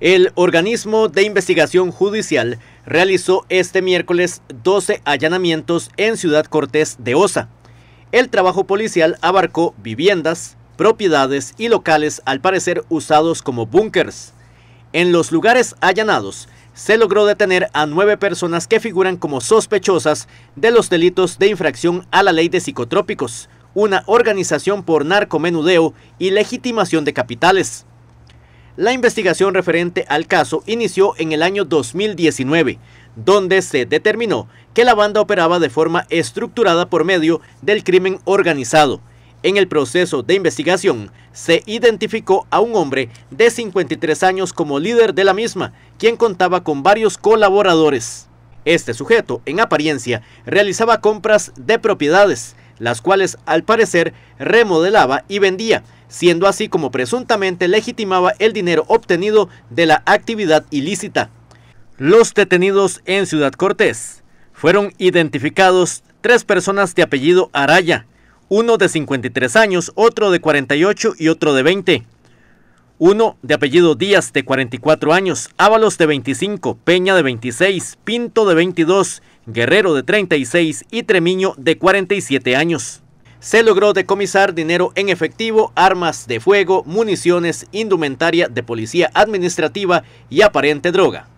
El organismo de investigación judicial realizó este miércoles 12 allanamientos en Ciudad Cortés de Osa. El trabajo policial abarcó viviendas, propiedades y locales al parecer usados como búnkers. En los lugares allanados se logró detener a nueve personas que figuran como sospechosas de los delitos de infracción a la ley de psicotrópicos, una organización por narcomenudeo y legitimación de capitales. La investigación referente al caso inició en el año 2019, donde se determinó que la banda operaba de forma estructurada por medio del crimen organizado. En el proceso de investigación se identificó a un hombre de 53 años como líder de la misma, quien contaba con varios colaboradores. Este sujeto, en apariencia, realizaba compras de propiedades, las cuales al parecer remodelaba y vendía, siendo así como presuntamente legitimaba el dinero obtenido de la actividad ilícita. Los detenidos en Ciudad Cortés fueron identificados tres personas de apellido Araya, uno de 53 años, otro de 48 y otro de 20. Uno de apellido Díaz de 44 años, Ábalos de 25, Peña de 26, Pinto de 22, Guerrero de 36 y Tremiño de 47 años se logró decomisar dinero en efectivo, armas de fuego, municiones, indumentaria de policía administrativa y aparente droga.